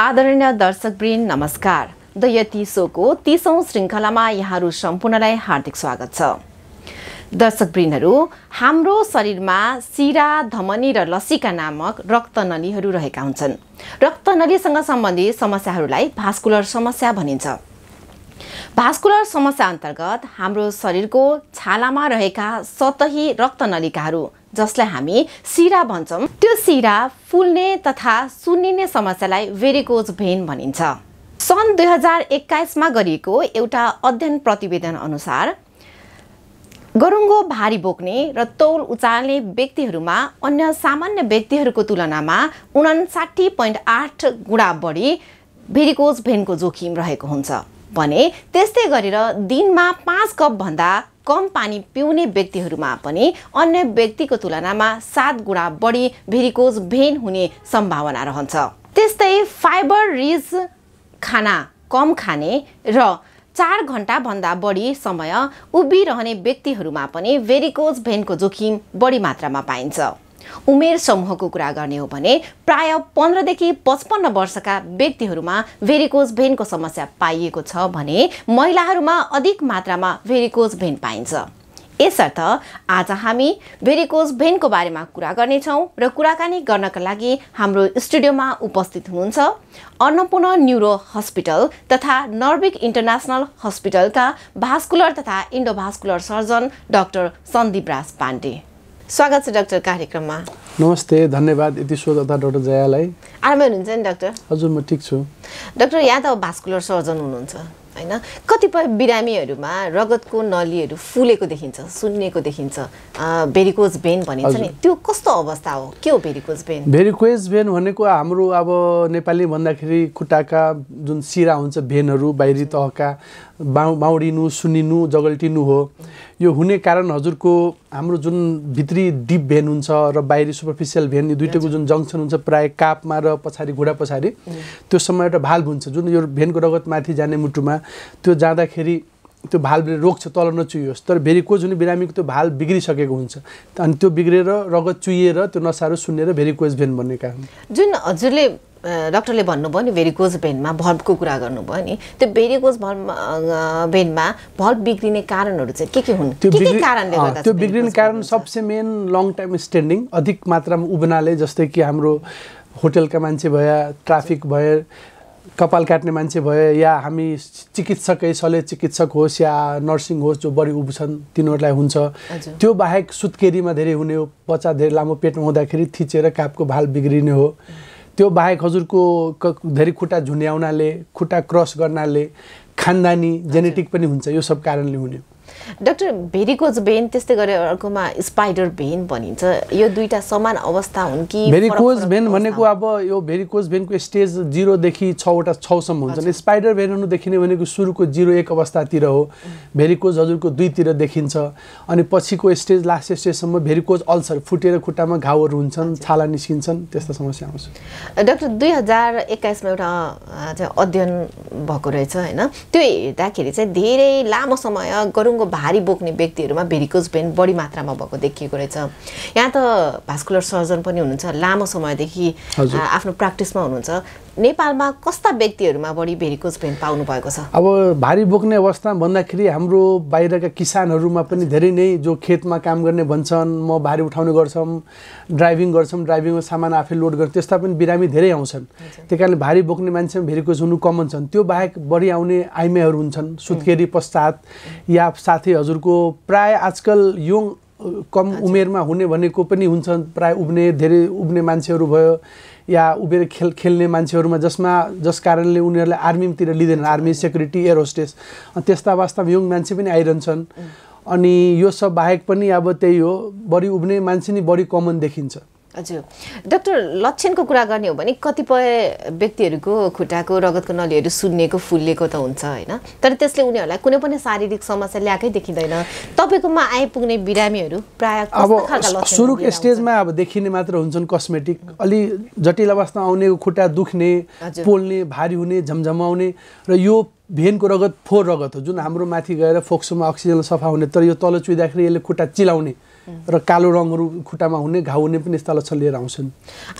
आदरणीय दर्शक दर्शकवृन्द नमस्कार द यति सोको तिसौँ श्रृङ्खलामा यहाँहरू सम्पूर्णलाई हार्दिक स्वागत छ दर्शक दर्शकवृन्दहरू हाम्रो शरीरमा सिरा धमनी र लसीका नामक रक्तनलीहरू रहेका हुन्छन् रक्तनलीसँग सम्बन्धित समस्याहरूलाई भास्कुलर समस्या भनिन्छ भास्कुलर समस्या अन्तर्गत हाम्रो शरीरको छालामा रहेका सतही रक्तनलिकाहरू जसलाई हामी सिरा भन्छौँ त्यो सिरा फुल्ने तथा सुन्निने समस्यालाई भेरिकोज भेन भनिन्छ सन् दुई हजार एक्काइसमा गरिएको एउटा अध्ययन प्रतिवेदन अनुसार गरुङ्गो भारी बोक्ने र तौल उचाल्ने व्यक्तिहरूमा अन्य सामान्य व्यक्तिहरूको तुलनामा उनासाठी पोइन्ट आठ गुणा बढी भेरिकोज भेनको जोखिम रहेको हुन्छ भने त्यस्तै गरेर दिनमा पाँच भन्दा कम पानी पिउने व्यक्तिहरूमा पनि अन्य व्यक्तिको तुलनामा सात गुणा बढी भेरिकोज भेन हुने सम्भावना रहन्छ त्यस्तै फाइबर रिज खाना कम खाने र चार घन्टाभन्दा बढी समय उभिरहने व्यक्तिहरूमा पनि भेरिकोज भेनको जोखिम बढी मात्रामा पाइन्छ उमेर समूहको कुरा गर्ने हो भने प्राय पन्ध्रदेखि पचपन्न वर्षका व्यक्तिहरूमा भेरिकोज भेनको समस्या पाइएको छ भने महिलाहरूमा अधिक मात्रामा भेरिकोज भेन पाइन्छ यसर्थ आज हामी भेरिकोज भेनको बारेमा कुरा गर्नेछौँ र कुराकानी गर्नका लागि हाम्रो स्टुडियोमा उपस्थित हुनुहुन्छ अन्नपूर्ण न्युरो हस्पिटल तथा नर्विक इन्टरनेसनल हस्पिटलका भास्कुलर तथा endovascular surgeon doctor Sandeep Raj Pandey स्वागत छ डाक्टर कार्यक्रममा नमस्ते धन्यवाद यति सोध्दा डाक्टर जयालाई आरामै हुनुहुन्छ नि डाक्टर हजुर म ठिक छु डाक्टर यहाँ त भास्कुलर सर्जन हुनुहुन्छ होइन कतिपय बिरामीहरूमा रगतको नलीहरू फुलेको देखिन्छ सुन्नेको देखिन्छ भेरिकोज भेन भनिन्छ नि त्यो कस्तो अवस्था हो के हो भेरिकोज भेन भेरिकोज भेन भनेको हाम्रो अब नेपाली भन्दाखेरि खुट्टाका जुन सिरा हुन्छ भेनहरू बाहिरी तहका बाउ बाउडिनु सुनिनु जगल्टिनु हो यो हुने कारण हजुरको हाम्रो जुन भित्री डिप भेन हुन्छ र बाहिरी सुपरफिसियल भेन यो दुइटैको जुन जङ्सन हुन्छ प्रायः कापमा र पछाडि घुँडा पछाडि mm. त्यो समय एउटा भाल्भ हुन्छ जुन यो भेनको माथि जाने मुटुमा त्यो जाँदाखेरि त्यो भालले रोक्छ तल नचुहोस् तर भेरिकोज हुने बिरामीको त्यो भाल बिग्रिसकेको हुन्छ अनि त्यो बिग्रेर रगत चुहिएर त्यो नसाहरू सुन्नेर भेरिकोज भेन भन्ने कारण जुन हजुरले डक्टरले भन्नुभयो नि भेरिकोज भेनमा भल्भको कुरा गर्नुभयो नि त्यो भेरिकोज भल्भ भेनमा भल्भ बिग्रिने कारणहरू चाहिँ के के हुन् त्यो कारणले त्यो बिग्रिने कारण सबसे मेन लङ टाइम स्ट्यान्डिङ अधिक मात्रामा उब्नाले जस्तै कि हाम्रो होटेलका मान्छे भए ट्राफिक भए कपाल काट्ने मान्छे भए या हामी चिकित्सकै सले चिकित्सक होस् या नर्सिङ होस् जो बढी उब्छन् तिनीहरूलाई हुन्छ त्यो बाहेक सुत्केरीमा धेरै हुने हो बच्चा धेरै लामो पेटमा हुँदाखेरि थिचेर कापको भाल बिग्रिने हो त्यो बाहेक हजुरको धेरै खुट्टा झुन्ड्याउनाले खुट्टा क्रस गर्नाले खानदानी जेनेटिक पनि हुन्छ यो सब कारणले हुने डक्टर भेरिकोज भेन त्यस्तै गरेर अर्कोमा स्पाइडर भेन भनिन्छ यो दुईवटा समान अवस्था हुन् कि भेरिकोज भेन भनेको अब यो भेरिकोज भेनको स्टेज जिरोदेखि छवटा छसम्म हुन्छ स्पाइडर भेन भेनहरू देखिने भनेको सुरुको जिरो एक अवस्थातिर हो भेरिकोज हजुरको दुईतिर देखिन्छ अनि पछिको स्टेज लास्ट स्टेजसम्म भेरिकोज अल्सर फुटेर खुट्टामा घाउहरू हुन्छन् छाला निस्किन्छन् त्यस्ता समस्या आउँछ डाक्टर दुई हजार एक्काइसमा एउटा अध्ययन भएको रहेछ होइन त्यो हेर्दाखेरि चाहिँ धेरै लामो समय गरुङ्गो भारी बोक्ने व्यक्तिहरूमा भेरिकोज पेन बढी मात्रामा भएको देखिएको रहेछ यहाँ त भास्कुलर सर्जन पनि हुनुहुन्छ लामो समयदेखि आफ्नो प्र्याक्टिसमा हुनुहुन्छ नेपालमा कस्ता व्यक्तिहरूमा बढी भेरिकोज पेन पाउनु भएको छ अब भारी बोक्ने अवस्था भन्दाखेरि हाम्रो बाहिरका किसानहरूमा पनि धेरै नै जो खेतमा काम गर्ने भन्छन् म भारी उठाउने गर्छौँ ड्राइभिङ गर्छौँ ड्राइभिङमा सामान आफै लोड गर्छौँ त्यस्ता पनि बिरामी धेरै आउँछन् त्यही कारणले भारी बोक्ने मान्छेमा भेरिकोज हुनु कमन छन् त्यो बाहेक बढी आउने आइमेहरू हुन्छन् सुत्केरी पश्चात या साथ साथी हजुरको प्राय आजकल यङ कम उमेरमा हुने भनेको पनि हुन्छ प्राय उब्ने धेरै उब्ने मान्छेहरू भयो या उभिएर खेल खेल्ने मान्छेहरूमा जसमा जस कारणले उनीहरूलाई आर्मीतिर लिँदैन आर्मी सेक्युरिटी एयर होस्टेस त्यस्ता वास्तवमा यङ मान्छे पनि आइरहन्छन् अनि यो सब बाहेक पनि अब त्यही हो बढी उब्ने मान्छे नि बढी कमन देखिन्छ हजुर डाक्टर लक्षणको कुरा गर्ने हो भने कतिपय व्यक्तिहरूको खुट्टाको रगतको नलीहरू सुन्नेको फुलिएको त हुन्छ होइन तर त्यसले उनीहरूलाई कुनै पनि शारीरिक समस्या ल्याएकै देखिँदैन तपाईँकोमा आइपुग्ने बिरामीहरू प्रायः अब सुरुको स्टेजमा अब देखिने मात्र हुन्छन् कस्मेटिक अलि जटिल अवस्था आउने खुट्टा दुख्ने पोल्ने भारी हुने झमझमाउने र यो भेनको रगत फोहोर रगत हो जुन हाम्रो माथि गएर फोक्सोमा अक्सिजन सफा हुने तर यो तल चुइँदाखेरि यसले खुट्टा चिलाउने र कालो रङहरू खुट्टामा हुने घाउ हुने पनि यस्ता लक्षण लिएर आउँछन्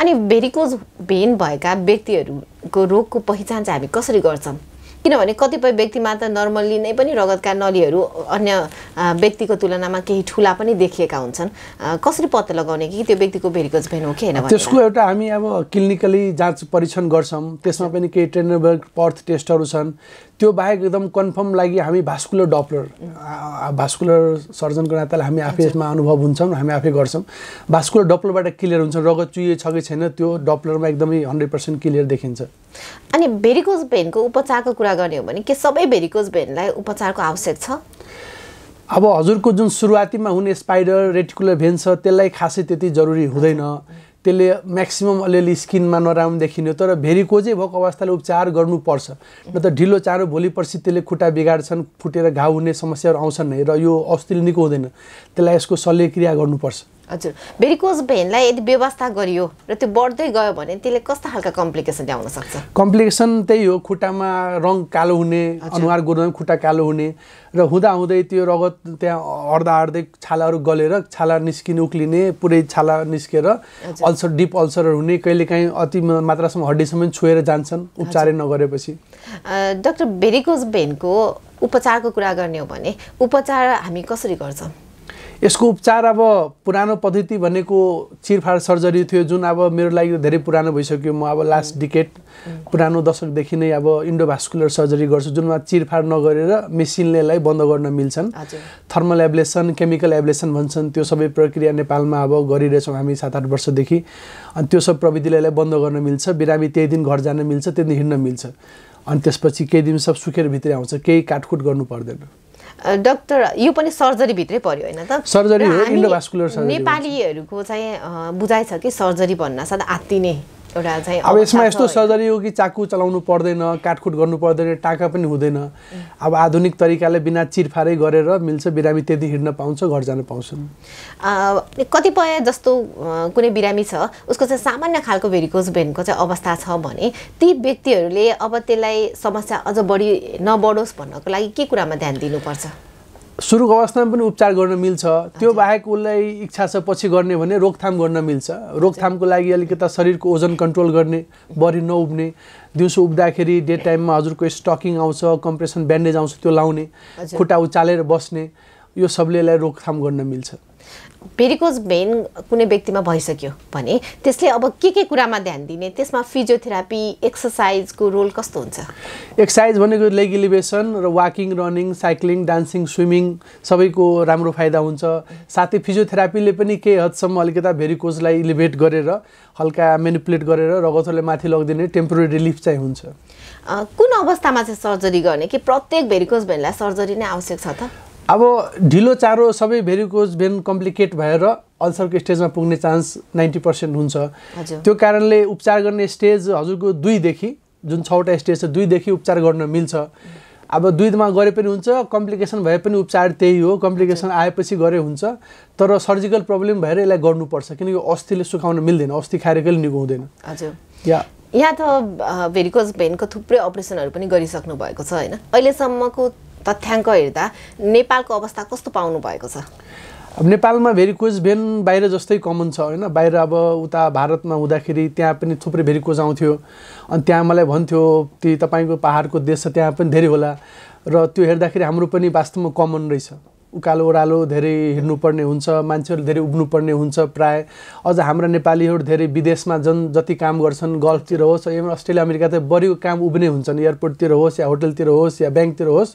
अनि भेरिकोज भेन भएका व्यक्तिहरूको रोगको पहिचान चाहिँ हामी कसरी गर्छौँ किनभने कतिपय व्यक्तिमा त नर्मल्ली नै पनि रगतका नलीहरू अन्य व्यक्तिको तुलनामा केही ठुला पनि देखिएका हुन्छन् कसरी पत्ता लगाउने कि त्यो व्यक्तिको भेरिकोज भेन हो कि होइन त्यसको एउटा हामी अब क्लिनिकली जाँच परीक्षण गर्छौँ त्यसमा पनि केही ट्रेनेबल पर्थ टेस्टहरू छन् त्यो बाहेक एकदम कन्फर्म लागि हामी भास्कुलर डप्लर भास्कुलर सर्जनको नाताले हामी आफै यसमा अनुभव हुन्छौँ हामी आफै गर्छौँ भास्कुलर डप्लरबाट क्लियर हुन्छ रगत चुहिए छ कि छैन त्यो डप्लरमा एकदमै हन्ड्रेड पर्सेन्ट क्लियर देखिन्छ अनि भेरिकोज भेनको उपचारको कुरा गर्ने हो भने के सबै भेरिकोज भेनलाई उपचारको आवश्यक छ अब हजुरको जुन सुरुवातीमा हुने स्पाइडर रेटिकुलर भेन छ त्यसलाई खासै त्यति जरुरी हुँदैन त्यसले म्याक्सिमम् अलिअलि स्किनमा नराम्रो देखिने तर भेरिकोजै भएको अवस्थाले उपचार गर्नुपर्छ न त ढिलो चारो भोलि पर्सि त्यसले खुट्टा बिगार्छन् फुटेर घाउ हुने समस्याहरू आउँछन् नै र यो अस्तिल निको हुँदैन त्यसलाई यसको शल्यक्रिया गर्नुपर्छ हजुर भेरिकोज भेनलाई यदि व्यवस्था गरियो र त्यो बढ्दै गयो भने त्यसले कस्तो खालका कम्प्लिकेसन ल्याउन सक्छ कम्प्लिकेसन त्यही हो खुट्टामा रङ कालो हुने अनुहार गुरु खुट्टा कालो हुने र हुँदाहुँदै त्यो रगत त्यहाँ हड्दा हड्दै छालाहरू गलेर छाला निस्किने उक्लिने पुरै छाला निस्केर अल्सर डिप अल्सरहरू हुने कहिलेकाहीँ अति मात्रासम्म हड्डीसम्म छोएर जान्छन् उपचारै नगरेपछि डाक्टर भेरिकोज भेनको उपचारको कुरा गर्ने हो भने उपचार हामी कसरी गर्छौँ यसको उपचार अब पुरानो पद्धति भनेको चिरफाड सर्जरी थियो जुन अब मेरो लागि धेरै पुरानो भइसक्यो म अब लास्ट डिकेट पुरानो दशकदेखि नै अब इन्डोभास्कुलर सर्जरी गर्छु जुनमा चिरफाड नगरेर मेसिनले यसलाई बन्द गर्न मिल्छन् थर्मल एब्लेसन केमिकल एब्लेसन भन्छन् त्यो सबै प्रक्रिया नेपालमा अब गरिरहेछौँ हामी सात आठ वर्षदेखि अनि त्यो सब प्रविधिले यसलाई बन्द गर्न मिल्छ बिरामी त्यही दिन घर जान मिल्छ त्यही दिन हिँड्न मिल्छ अनि त्यसपछि केही दिन सब सुकेर भित्रै आउँछ केही काटकुट गर्नु पर्दैन डक्टर यो पनि सर्जरीभित्रै पऱ्यो होइन त सर्जरी नेपालीहरूको चाहिँ बुझाइ छ कि सर्जरी साथ आत्तिने एउटा अब यसमा यस्तो सर्जरी हो कि चाकु चलाउनु पर्दैन काटकुट गर्नु पर्दैन टाका पनि हुँदैन अब आधुनिक तरिकाले बिना चिरफारै गरेर मिल्छ बिरामी त्यति हिँड्न पाउँछ घर जान पाउँछन् कतिपय जस्तो कुनै बिरामी छ उसको चाहिँ सामान्य खालको भेरिकोज भेनको चाहिँ अवस्था छ भने ती व्यक्तिहरूले अब त्यसलाई समस्या अझ बढी नबढोस् भन्नको लागि के कुरामा ध्यान दिनुपर्छ सुरुको अवस्थामा पनि उपचार गर्न मिल्छ त्यो बाहेक उसलाई इच्छा छ पछि गर्ने भने रोकथाम गर्न मिल्छ रोकथामको लागि अलिकता शरीरको ओजन कन्ट्रोल गर्ने बढी नउब्ने दिउँसो उब्दाखेरि डे टाइममा हजुरको स्टकिङ आउँछ कम्प्रेसन ब्यान्डेज आउँछ त्यो लाउने खुट्टा उचालेर बस्ने यो सबले यसलाई रोकथाम गर्न मिल्छ पेरिकोज भेन कुनै व्यक्तिमा भइसक्यो भने त्यसले अब के के कुरामा ध्यान दिने त्यसमा फिजियोथेरापी एक्सर्साइजको रोल कस्तो हुन्छ एक्सर्साइज भनेको लेग इलिभेसन र walking running cycling dancing swimming सबैको राम्रो फाइदा हुन्छ साथै फिजियोथेरापीले पनि केही हदसम्म अलिकता भेरिकोजलाई इलिभेट गरेर हल्का मेनिपुलेट गरेर रगतहरूले माथि लगिदिने टेम्पोरेरी रिलिफ चाहिँ हुन्छ कुन अवस्थामा चाहिँ सर्जरी गर्ने कि प्रत्येक भेरिकोज भेनलाई सर्जरी नै आवश्यक छ त अब ढिलो चारो सबै भेरिकोज भेन कम्प्लिकेट भएर अल्सरको स्टेजमा पुग्ने चान्स नाइन्टी पर्सेन्ट हुन्छ त्यो कारणले उपचार गर्ने स्टेज हजुरको दुईदेखि जुन छवटा स्टेज छ दुईदेखि उपचार गर्न मिल्छ अब दुईमा गरे पनि हुन्छ कम्प्लिकेसन भए पनि उपचार त्यही हो कम्प्लिकेसन आएपछि गरे हुन्छ तर सर्जिकल प्रब्लम भएर यसलाई गर्नुपर्छ किनकि अस्थिले सुकाउन मिल्दैन अस्थि खारेकोले निको हुँदैन या यहाँ त भेरिकोज भेनको थुप्रै अपरेसनहरू पनि गरिसक्नु भएको छ होइन अहिलेसम्मको तथ्याङ्क हेर्दा नेपालको अवस्था कस्तो पाउनु भएको छ अब नेपालमा भेरिकोज बिहान बाहिर जस्तै कमन छ होइन बाहिर अब उता भारतमा हुँदाखेरि त्यहाँ पनि थुप्रै भेरिकोज आउँथ्यो अनि त्यहाँ मलाई भन्थ्यो ती तपाईँको पाहाडको देश छ त्यहाँ पनि धेरै होला र त्यो हेर्दाखेरि हाम्रो पनि वास्तवमा कमन रहेछ उकालो ओह्रालो धेरै हिँड्नुपर्ने हुन्छ मान्छेहरू धेरै उभ्नुपर्ने हुन्छ प्राय अझ हाम्रा नेपालीहरू धेरै विदेशमा जन जति काम गर्छन् गल्फतिर होस् या अस्ट्रेलिया अमेरिका त बढीको काम उभ्ने हुन्छन् एयरपोर्टतिर होस् या होटलतिर होस् या ब्याङ्कतिर होस्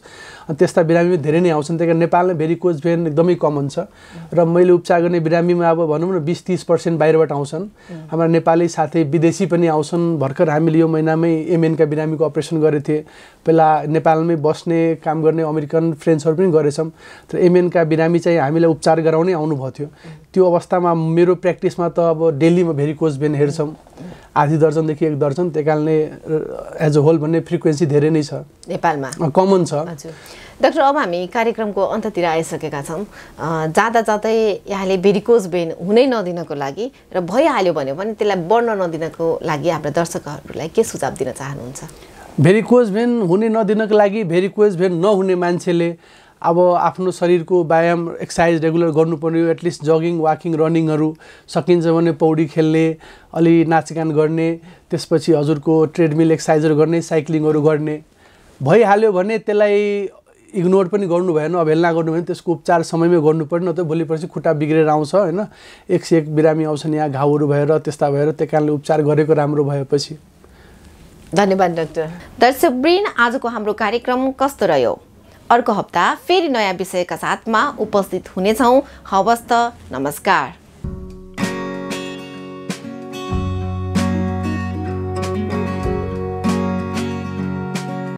अनि त्यस्ता बिरामी धेरै नै आउँछन् त्यही कारण नेपालमा भेरी कोच भेन एकदमै कमन छ र मैले उपचार गर्ने बिरामीमा अब भनौँ न बिस तिस पर्सेन्ट बाहिरबाट आउँछन् हाम्रा नेपाली साथै विदेशी पनि आउँछन् भर्खर हामीले यो महिनामै एमएनका बिरामीको अपरेसन गरेको थिएँ पहिला नेपालमै बस्ने काम गर्ने अमेरिकन फ्रेन्चहरू पनि गरेछौँ तर एमएनका बिरामी चाहिँ हामीलाई उपचार गराउनै आउनुभएको थियो त्यो अवस्थामा मेरो प्र्याक्टिसमा त अब डेलीमा भेरिकोज बेन हेर्छौँ आधी दर्जनदेखि एक दर्जन त्यही कारणले एज अ होल भन्ने फ्रिक्वेन्सी धेरै नै छ नेपालमा कमन छ डाक्टर अब हामी कार्यक्रमको अन्ततिर आइसकेका छौँ जाँदा जाँदै यहाँले भेरिकोज बेन हुनै नदिनको लागि र भइहाल्यो भन्यो भने त्यसलाई बढ्न नदिनको लागि हाम्रा दर्शकहरूलाई के सुझाव दिन चाहनुहुन्छ भेरिकोज बेन हुने नदिनको लागि भेरिकोज बेन नहुने मान्छेले अब आफ्नो शरीरको व्यायाम एक्सर्साइज रेगुलर गर्नुपर्ने एटलिस्ट जगिङ वाकिङ रनिङहरू सकिन्छ भने पौडी खेल्ने अलि नाचगान गर्ने त्यसपछि हजुरको ट्रेडमिल एक्सर्साइजहरू गर्ने साइक्लिङहरू गर्ने भइहाल्यो भने त्यसलाई इग्नोर पनि गर्नु भएन अवहेलना गर्नु भएन त्यसको उपचार समयमै गर्नु न नत्र भोलि पर्सि खुट्टा बिग्रेर आउँछ होइन एक से एक बिरामी आउँछन् यहाँ घाउहरू भएर त्यस्ता भएर त्यही कारणले उपचार गरेको राम्रो भएपछि धन्यवाद डाक्टर दर्शक ब्रेन आजको हाम्रो कार्यक्रम कस्तो रह्यो अर्को हप्ता फेरि नयाँ विषयका साथमा उपस्थित हुनेछौँ हवस् त नमस्कार